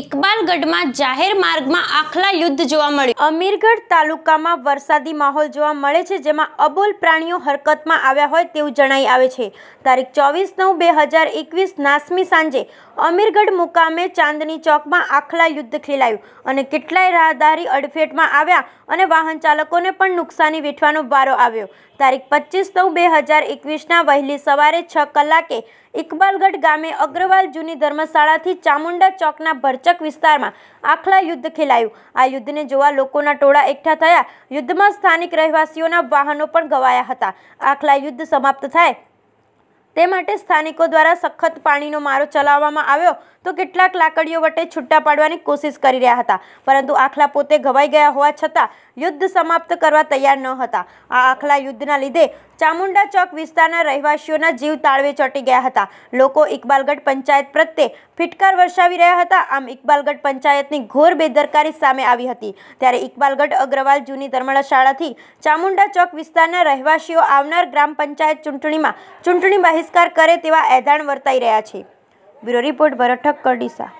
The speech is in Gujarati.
ઇકબાલગઢમાં જાહેર માર્ગમાં આખલા યુદ્ધ જોવા મળ્યું અમીરગઢ તાલુકામાં વરસાદી માહોલ જોવા મળે છે જેમાં અબોલ પ્રાણીઓ હરકતમાં આવ્યા હોય તેવું જણાઈ આવે છે તારીખ ચોવીસ નવ બે હજાર એકવીસ નાસમી સાંજે અમીરગઢ મુકામે ચાંદની ચોકમાં આખલા યુદ્ધ ખેલાયું અને કેટલાય રાહદારી અડફેટમાં આવ્યા અને વાહન ચાલકોને પણ નુકસાની વેઠવાનો વારો આવ્યો તારીખ પચીસ નવ બે હજાર એકવીસના વહેલી સવારે છ કલાકે ઇકબાલગઢ ગામે અગ્રવાલ જૂની ધર્મશાળાથી ચામુંડા ચોકના ભરચ કચ્છક વિસ્તારમાં આખલા યુદ્ધ ખેલાયું આ યુદ્ધને જોવા લોકોના ટોળા એકઠા થયા યુદ્ધમાં સ્થાનિક રહેવાસીઓના વાહનો પણ ગવાયા હતા આખલા યુદ્ધ સમાપ્ત થાય તે માટે સ્થાનિકો દ્વારા સખત પાણીનો મારો ચલાવવામાં આવ્યો તો કેટલાક લાકડીઓ વટે છૂટા પાડવાની કોશિશ કરી રહ્યા હતા પરંતુ આખલા પોતે ઘવાઈ ગયા હોવા છતાં યુદ્ધ સમાપ્ત કરવા તૈયાર ન હતા આ આખલા યુદ્ધના લીધે ચામુંડા ચોક વિસ્તારના રહેવાસીઓના જીવ તાળવે ચોટી ગયા હતા લોકો ઇકબાલગઢ પંચાયત પ્રત્યે ફિટકાર વર્ષાવી રહ્યા હતા આમ ઇકબાલગઢ પંચાયતની ઘોર બેદરકારી સામે આવી હતી ત્યારે ઇકબાલગઢ અગ્રવાલ જૂની ધર્મળા શાળાથી ચામુંડા ચોક વિસ્તારના રહેવાસીઓ આવનાર ગ્રામ પંચાયત ચૂંટણીમાં ચૂંટણી બહિષ્કાર બહિષ્કાર કરે તેવા એંધાણ વર્તાઈ રહ્યા છે બ્યુરો રિપોર્ટ ભરઠક કરડીસા